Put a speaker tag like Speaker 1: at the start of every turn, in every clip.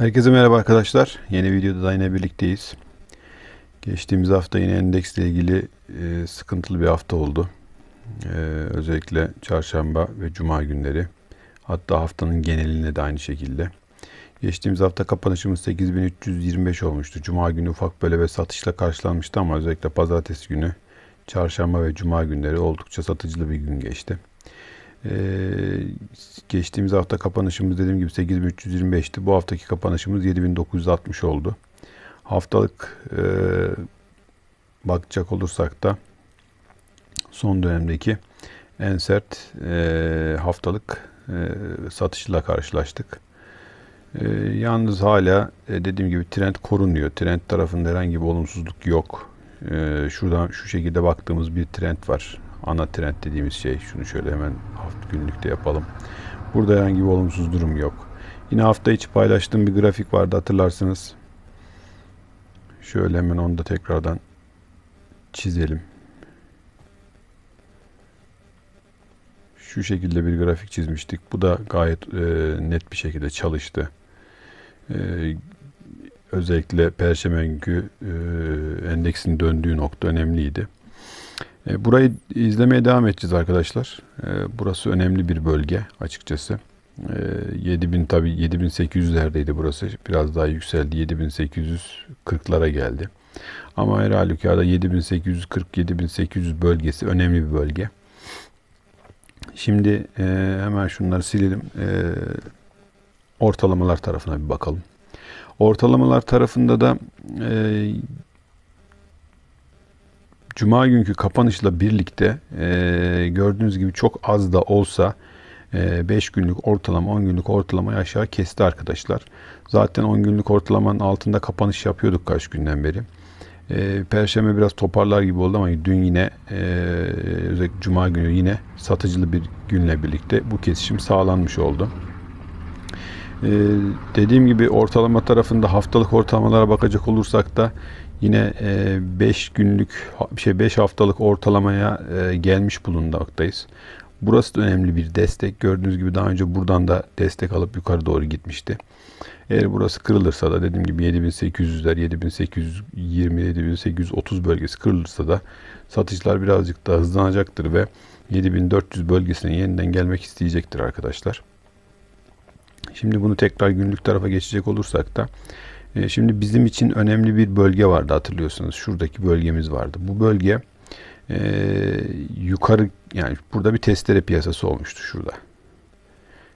Speaker 1: Herkese merhaba arkadaşlar. Yeni videoda da yine birlikteyiz. Geçtiğimiz hafta yine endeksle ilgili e, sıkıntılı bir hafta oldu. E, özellikle çarşamba ve cuma günleri. Hatta haftanın genelinde de aynı şekilde. Geçtiğimiz hafta kapanışımız 8325 olmuştu. Cuma günü ufak böyle bir satışla karşılanmıştı ama özellikle pazartesi günü, çarşamba ve cuma günleri oldukça satıcılı bir gün geçti. Ee, geçtiğimiz hafta kapanışımız dediğim gibi 8325'ti. Bu haftaki kapanışımız 7960 oldu. Haftalık e, bakacak olursak da son dönemdeki en sert e, haftalık e, satışla karşılaştık. E, yalnız hala e, dediğim gibi trend korunuyor. Trend tarafında herhangi bir olumsuzluk yok. E, şuradan şu şekilde baktığımız bir trend var ana trend dediğimiz şey. Şunu şöyle hemen hafta günlükte yapalım. Burada herhangi bir olumsuz durum yok. Yine hafta içi paylaştığım bir grafik vardı hatırlarsınız. Şöyle hemen onu da tekrardan çizelim. Şu şekilde bir grafik çizmiştik. Bu da gayet e, net bir şekilde çalıştı. E, özellikle Perşembe günkü e, endeksin döndüğü nokta önemliydi. E, burayı izlemeye devam edeceğiz arkadaşlar. E, burası önemli bir bölge açıkçası. 7000 tabi 7800'lerdeydi burası. Biraz daha yükseldi. 7840'lara geldi. Ama her halükarda 7840-7800 bölgesi önemli bir bölge. Şimdi e, hemen şunları silelim. Ortalamalar tarafına bir bakalım. Ortalamalar tarafında da Cuma günkü kapanışla birlikte e, gördüğünüz gibi çok az da olsa 5 e, günlük ortalama 10 günlük ortalamayı aşağı kesti arkadaşlar. Zaten 10 günlük ortalamanın altında kapanış yapıyorduk kaç günden beri. E, Perşembe biraz toparlar gibi oldu ama dün yine özellikle Cuma günü yine satıcılı bir günle birlikte bu kesişim sağlanmış oldu. Ee, dediğim gibi ortalama tarafında haftalık ortalamalara bakacak olursak da Yine 5 e, günlük, şey 5 haftalık ortalamaya e, gelmiş bulunmaktayız. Burası da önemli bir destek. Gördüğünüz gibi daha önce buradan da destek alıp yukarı doğru gitmişti. Eğer burası kırılırsa da dediğim gibi 7800'ler, 7820, 7830 bölgesi kırılırsa da satışlar birazcık daha hızlanacaktır ve 7400 bölgesine yeniden gelmek isteyecektir arkadaşlar. Şimdi bunu tekrar günlük tarafa geçecek olursak da e, şimdi bizim için önemli bir bölge vardı hatırlıyorsunuz. Şuradaki bölgemiz vardı. Bu bölge e, yukarı yani burada bir testere piyasası olmuştu şurada.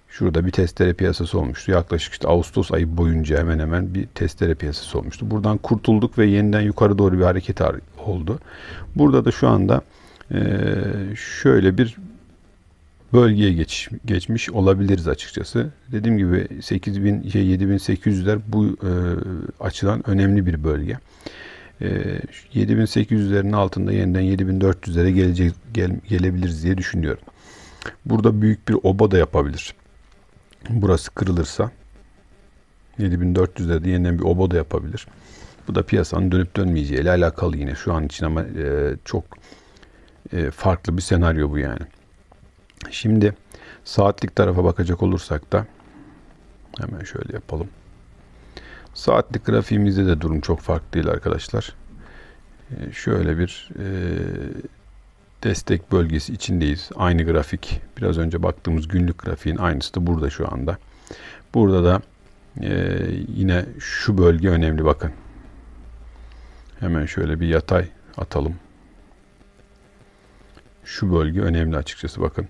Speaker 1: Şurada bir testere piyasası olmuştu. Yaklaşık işte Ağustos ayı boyunca hemen hemen bir testere piyasası olmuştu. Buradan kurtulduk ve yeniden yukarı doğru bir hareket oldu. Burada da şu anda e, şöyle bir bölgeye geç, geçmiş olabiliriz açıkçası. Dediğim gibi 8000 şey 7800'ler bu e, açıdan önemli bir bölge. E, 7800'lerin altında yeniden 7400'lere gelecek gel, gelebiliriz diye düşünüyorum. Burada büyük bir oba da yapabilir. Burası kırılırsa 7400'lerde yeniden bir oba da yapabilir. Bu da piyasanın dönüp dönmeyeceği ile alakalı yine şu an için ama e, çok e, farklı bir senaryo bu yani. Şimdi saatlik tarafa bakacak olursak da hemen şöyle yapalım. Saatlik grafiğimizde de durum çok farklı değil arkadaşlar. Ee, şöyle bir e, destek bölgesi içindeyiz. Aynı grafik. Biraz önce baktığımız günlük grafiğin aynısı da burada şu anda. Burada da e, yine şu bölge önemli bakın. Hemen şöyle bir yatay atalım şu bölge önemli açıkçası bakın.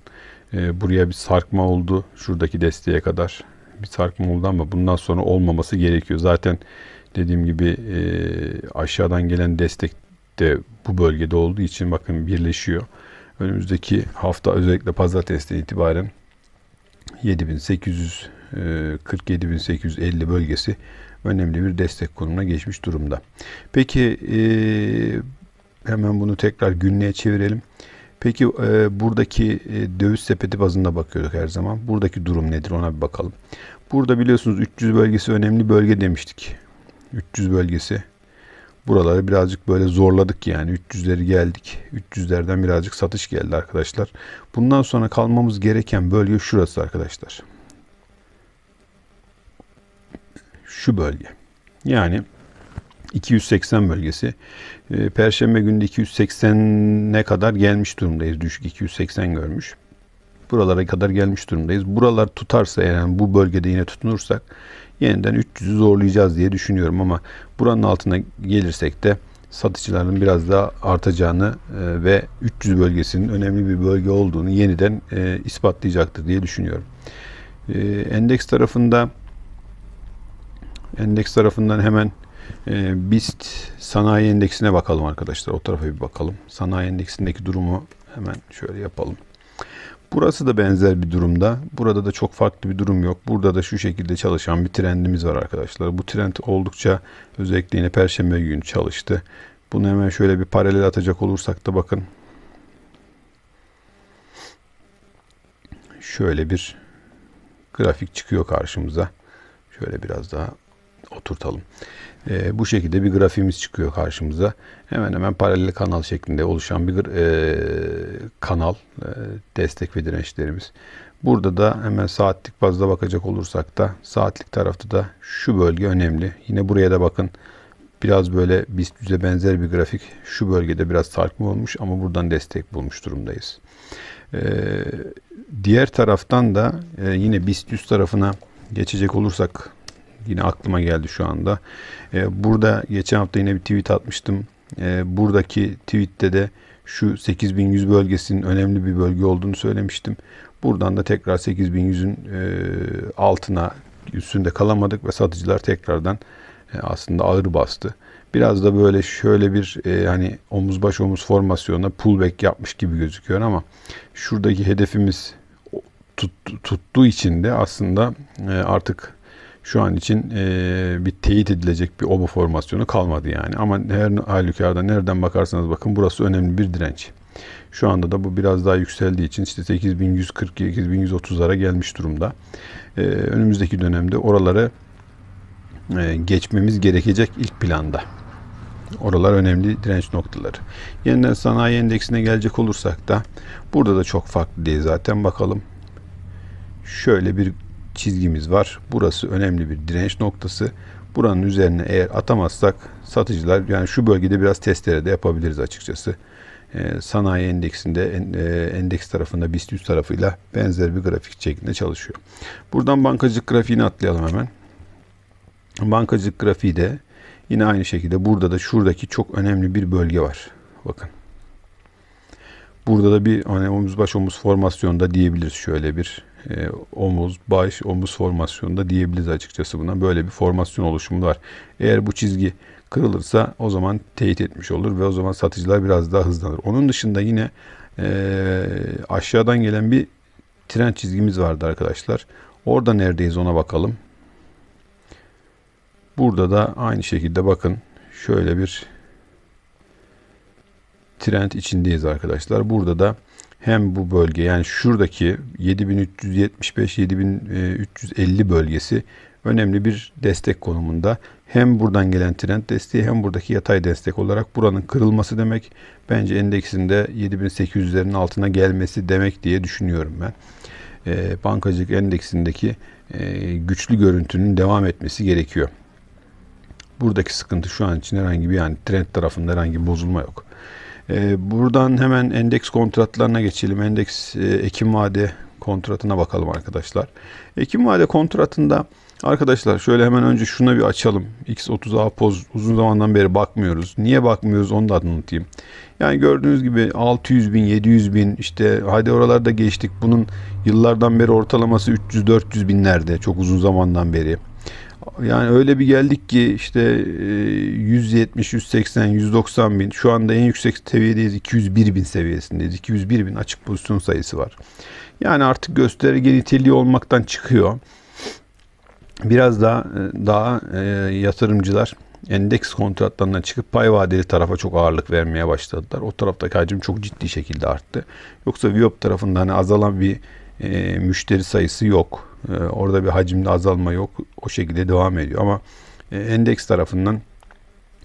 Speaker 1: E, buraya bir sarkma oldu. Şuradaki desteğe kadar bir sarkma oldu ama bundan sonra olmaması gerekiyor. Zaten dediğim gibi e, aşağıdan gelen destek de bu bölgede olduğu için bakın birleşiyor. Önümüzdeki hafta özellikle pazartesi itibaren 7800 47.850 e, bölgesi önemli bir destek konumuna geçmiş durumda. Peki e, hemen bunu tekrar günlüğe çevirelim. Peki e, buradaki e, döviz sepeti bazında bakıyorduk her zaman. Buradaki durum nedir ona bir bakalım. Burada biliyorsunuz 300 bölgesi önemli bölge demiştik. 300 bölgesi. Buraları birazcık böyle zorladık yani. 300'leri geldik. 300'lerden birazcık satış geldi arkadaşlar. Bundan sonra kalmamız gereken bölge şurası arkadaşlar. Şu bölge. Yani 280 bölgesi. Ee, Perşembe günü 280'e kadar gelmiş durumdayız. Düşük 280 görmüş. Buralara kadar gelmiş durumdayız. Buralar tutarsa yani bu bölgede yine tutunursak yeniden 300'ü zorlayacağız diye düşünüyorum ama buranın altına gelirsek de satıcıların biraz daha artacağını e, ve 300 bölgesinin önemli bir bölge olduğunu yeniden e, ispatlayacaktır diye düşünüyorum. E, endeks tarafında endeks tarafından hemen e, ee, BIST sanayi endeksine bakalım arkadaşlar. O tarafa bir bakalım. Sanayi endeksindeki durumu hemen şöyle yapalım. Burası da benzer bir durumda. Burada da çok farklı bir durum yok. Burada da şu şekilde çalışan bir trendimiz var arkadaşlar. Bu trend oldukça özellikle yine perşembe günü çalıştı. Bunu hemen şöyle bir paralel atacak olursak da bakın. Şöyle bir grafik çıkıyor karşımıza. Şöyle biraz daha oturtalım. E, bu şekilde bir grafiğimiz çıkıyor karşımıza. Hemen hemen paralel kanal şeklinde oluşan bir e, kanal e, destek ve dirençlerimiz. Burada da hemen saatlik bazda bakacak olursak da saatlik tarafta da şu bölge önemli. Yine buraya da bakın. Biraz böyle BIST düze benzer bir grafik. Şu bölgede biraz sarkma olmuş ama buradan destek bulmuş durumdayız. Ee, diğer taraftan da e, yine BIST 100 tarafına geçecek olursak Yine aklıma geldi şu anda. E, burada geçen hafta yine bir tweet atmıştım. E, buradaki tweette de şu 8100 bölgesinin önemli bir bölge olduğunu söylemiştim. Buradan da tekrar 8100'ün e, altına üstünde kalamadık ve satıcılar tekrardan aslında ağır bastı. Biraz da böyle şöyle bir e, hani omuz baş omuz formasyonla pullback yapmış gibi gözüküyor ama şuradaki hedefimiz tuttu, tuttuğu için de aslında e, artık şu an için e, bir teyit edilecek bir oba formasyonu kalmadı yani. Ama her halükarda nereden bakarsanız bakın burası önemli bir direnç. Şu anda da bu biraz daha yükseldiği için işte 8140-8130'lara gelmiş durumda. E, önümüzdeki dönemde oraları e, geçmemiz gerekecek ilk planda. Oralar önemli direnç noktaları. Yeniden sanayi endeksine gelecek olursak da burada da çok farklı değil zaten bakalım. Şöyle bir çizgimiz var. Burası önemli bir direnç noktası. Buranın üzerine eğer atamazsak satıcılar yani şu bölgede biraz testlere de yapabiliriz açıkçası. Ee, sanayi endeksinde en, e, endeks tarafında BIST 100 tarafıyla benzer bir grafik şeklinde çalışıyor. Buradan bankacılık grafiğini atlayalım hemen. Bankacılık grafiği de yine aynı şekilde burada da şuradaki çok önemli bir bölge var. Bakın. Burada da bir hani omuz baş omuz formasyonda diyebiliriz şöyle bir e, omuz, baş, omuz formasyonunda diyebiliriz açıkçası buna. Böyle bir formasyon oluşumu var. Eğer bu çizgi kırılırsa o zaman teyit etmiş olur ve o zaman satıcılar biraz daha hızlanır. Onun dışında yine e, aşağıdan gelen bir trend çizgimiz vardı arkadaşlar. Orada neredeyiz ona bakalım. Burada da aynı şekilde bakın şöyle bir trend içindeyiz arkadaşlar. Burada da hem bu bölge yani şuradaki 7375-7350 bölgesi önemli bir destek konumunda. Hem buradan gelen trend desteği hem buradaki yatay destek olarak buranın kırılması demek bence endeksin de 7800'lerin altına gelmesi demek diye düşünüyorum ben. E, bankacılık endeksindeki e, güçlü görüntünün devam etmesi gerekiyor. Buradaki sıkıntı şu an için herhangi bir yani trend tarafında herhangi bir bozulma yok. Ee, buradan hemen endeks kontratlarına geçelim. Endeks e, Ekim vade kontratına bakalım arkadaşlar. Ekim vade kontratında arkadaşlar şöyle hemen önce şuna bir açalım. X30A poz uzun zamandan beri bakmıyoruz. Niye bakmıyoruz onu da anlatayım. Yani gördüğünüz gibi 600 bin 700 bin işte hadi oralarda geçtik. Bunun yıllardan beri ortalaması 300-400 binlerde çok uzun zamandan beri. Yani öyle bir geldik ki işte 170, 180, 190 bin. Şu anda en yüksek seviyedeyiz. 201 bin seviyesindeyiz. 201 bin açık pozisyon sayısı var. Yani artık gösterge niteliği olmaktan çıkıyor. Biraz e, daha daha e, yatırımcılar endeks kontratlarından çıkıp pay vadeli tarafa çok ağırlık vermeye başladılar. O taraftaki hacim çok ciddi şekilde arttı. Yoksa Viop tarafında hani azalan bir e, müşteri sayısı yok. E, orada bir hacimde azalma yok. O şekilde devam ediyor. Ama e, endeks tarafından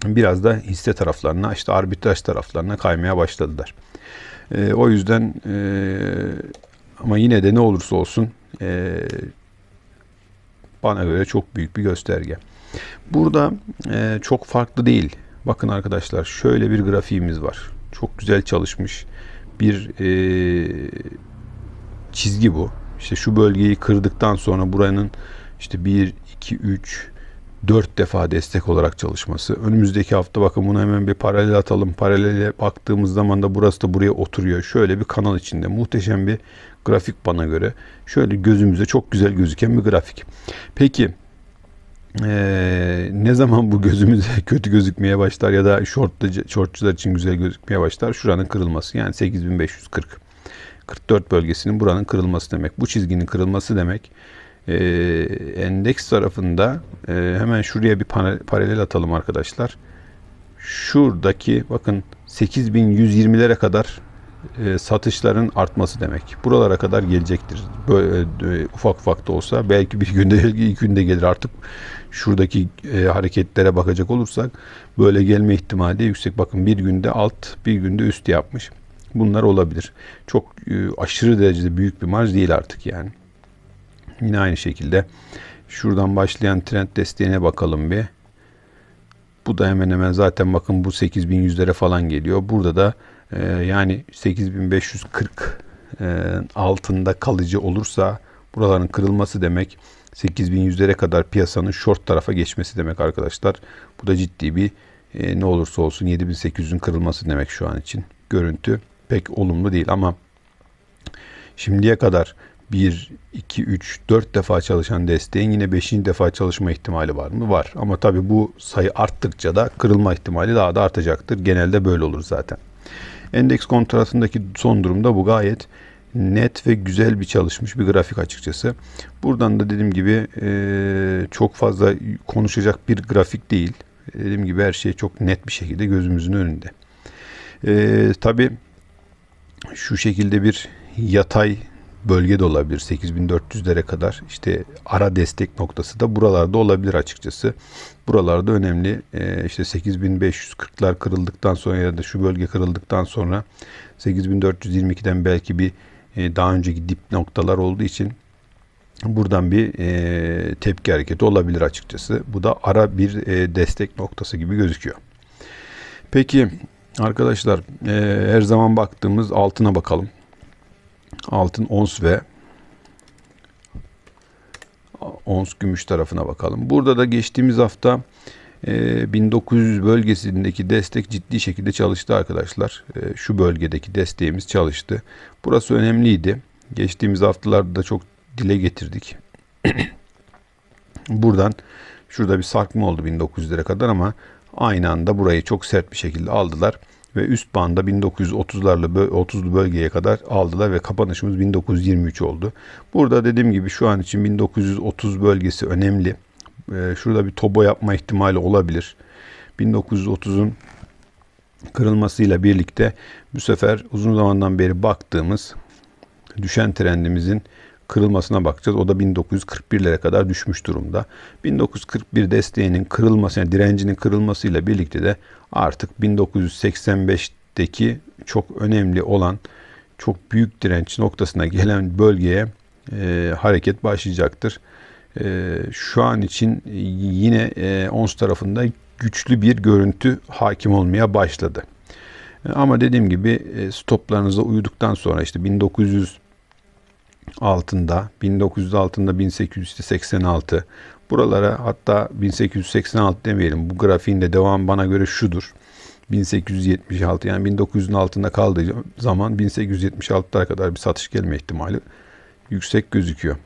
Speaker 1: biraz da hisse taraflarına, işte arbitraj taraflarına kaymaya başladılar. E, o yüzden e, ama yine de ne olursa olsun e, bana göre çok büyük bir gösterge. Burada e, çok farklı değil. Bakın arkadaşlar şöyle bir grafiğimiz var. Çok güzel çalışmış bir e, çizgi bu. İşte şu bölgeyi kırdıktan sonra buranın işte 1, 2, 3, 4 defa destek olarak çalışması. Önümüzdeki hafta bakın bunu hemen bir paralel atalım. Paralele baktığımız zaman da burası da buraya oturuyor. Şöyle bir kanal içinde muhteşem bir grafik bana göre. Şöyle gözümüze çok güzel gözüken bir grafik. Peki ee, ne zaman bu gözümüze kötü gözükmeye başlar ya da shortçular için güzel gözükmeye başlar? Şuranın kırılması yani 8540. 44 bölgesinin buranın kırılması demek. Bu çizginin kırılması demek e, endeks tarafında e, hemen şuraya bir paralel atalım arkadaşlar. Şuradaki bakın 8120'lere kadar e, satışların artması demek. Buralara kadar gelecektir. Böyle, e, ufak ufak da olsa belki bir günde belki iki günde gelir artık şuradaki e, hareketlere bakacak olursak böyle gelme ihtimali yüksek. Bakın bir günde alt bir günde üst yapmış. Bunlar olabilir. Çok e, aşırı derecede büyük bir marj değil artık yani. Yine aynı şekilde şuradan başlayan trend desteğine bakalım bir. Bu da hemen hemen zaten bakın bu 8100'lere falan geliyor. Burada da e, yani 8540 e, altında kalıcı olursa buraların kırılması demek 8100'lere kadar piyasanın short tarafa geçmesi demek arkadaşlar. Bu da ciddi bir ne olursa olsun 7800'ün kırılması demek şu an için görüntü pek olumlu değil ama şimdiye kadar 1, 2, 3, 4 defa çalışan desteğin yine 5. defa çalışma ihtimali var mı? Var. Ama tabii bu sayı arttıkça da kırılma ihtimali daha da artacaktır. Genelde böyle olur zaten. Endeks kontratındaki son durumda bu gayet net ve güzel bir çalışmış bir grafik açıkçası. Buradan da dediğim gibi e, çok fazla konuşacak bir grafik değil. E, dediğim gibi her şey çok net bir şekilde gözümüzün önünde. E, tabii şu şekilde bir yatay bölge de olabilir. 8400'lere kadar işte ara destek noktası da buralarda olabilir açıkçası. Buralarda önemli e, işte 8540'lar kırıldıktan sonra ya da şu bölge kırıldıktan sonra 8422'den belki bir e, daha önceki dip noktalar olduğu için buradan bir e, tepki hareketi olabilir açıkçası. Bu da ara bir e, destek noktası gibi gözüküyor. Peki Arkadaşlar e, her zaman baktığımız altına bakalım. Altın ons ve ons gümüş tarafına bakalım. Burada da geçtiğimiz hafta e, 1900 bölgesindeki destek ciddi şekilde çalıştı arkadaşlar. E, şu bölgedeki desteğimiz çalıştı. Burası önemliydi. Geçtiğimiz haftalarda da çok dile getirdik. Buradan şurada bir sarkma oldu 1900 1900'lere kadar ama aynı anda burayı çok sert bir şekilde aldılar ve üst banda 1930'larla 30'lu bölgeye kadar aldılar ve kapanışımız 1923 oldu. Burada dediğim gibi şu an için 1930 bölgesi önemli. Ee, şurada bir tobo yapma ihtimali olabilir. 1930'un kırılmasıyla birlikte bu sefer uzun zamandan beri baktığımız düşen trendimizin kırılmasına bakacağız. O da 1941'lere kadar düşmüş durumda. 1941 desteğinin kırılması, yani direncinin kırılmasıyla birlikte de artık 1985'teki çok önemli olan çok büyük direnç noktasına gelen bölgeye e, hareket başlayacaktır. E, şu an için yine e, ONS tarafında güçlü bir görüntü hakim olmaya başladı. E, ama dediğim gibi e, stoplarınıza uyduktan sonra işte 1900 altında 1900 altında 1886 buralara hatta 1886 demeyelim bu grafiğin de devam bana göre şudur 1876 yani 1900'ün altında kaldığı zaman 1876'lara kadar bir satış gelme ihtimali yüksek gözüküyor.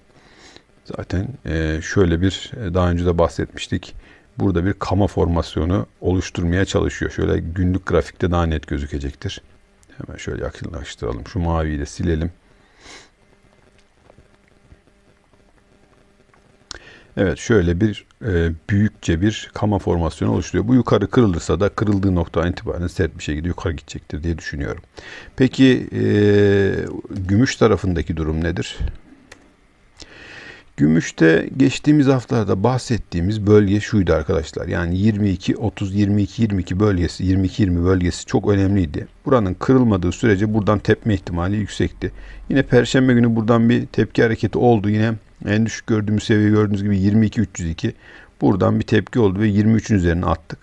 Speaker 1: Zaten e, şöyle bir e, daha önce de bahsetmiştik. Burada bir kama formasyonu oluşturmaya çalışıyor. Şöyle günlük grafikte daha net gözükecektir. Hemen şöyle yakınlaştıralım. Şu maviyi de silelim. Evet şöyle bir e, büyükçe bir kama formasyonu oluşturuyor. Bu yukarı kırılırsa da kırıldığı nokta itibaren sert bir şekilde yukarı gidecektir diye düşünüyorum. Peki e, gümüş tarafındaki durum nedir? Gümüşte geçtiğimiz haftalarda bahsettiğimiz bölge şuydu arkadaşlar. Yani 22 30 22 22 bölgesi 22 20 bölgesi çok önemliydi. Buranın kırılmadığı sürece buradan tepme ihtimali yüksekti. Yine perşembe günü buradan bir tepki hareketi oldu. Yine en düşük gördüğümüz seviye gördüğünüz gibi 22-302. Buradan bir tepki oldu ve 23'ün üzerine attık.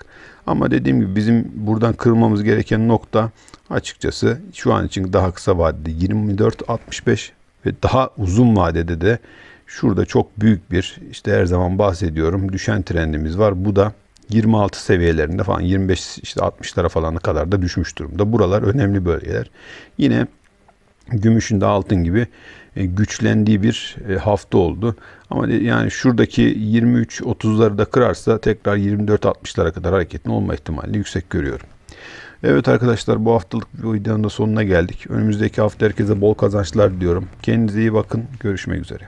Speaker 1: Ama dediğim gibi bizim buradan kırılmamız gereken nokta açıkçası şu an için daha kısa vadede 24-65 ve daha uzun vadede de şurada çok büyük bir işte her zaman bahsediyorum düşen trendimiz var. Bu da 26 seviyelerinde falan 25 işte 60'lara falan kadar da düşmüş durumda. Buralar önemli bölgeler. Yine gümüşün de altın gibi e, güçlendiği bir e, hafta oldu. Ama yani şuradaki 23-30'ları da kırarsa tekrar 24-60'lara kadar hareketin olma ihtimali yüksek görüyorum. Evet arkadaşlar bu haftalık videonun da sonuna geldik. Önümüzdeki hafta herkese bol kazançlar diliyorum. Kendinize iyi bakın. Görüşmek üzere.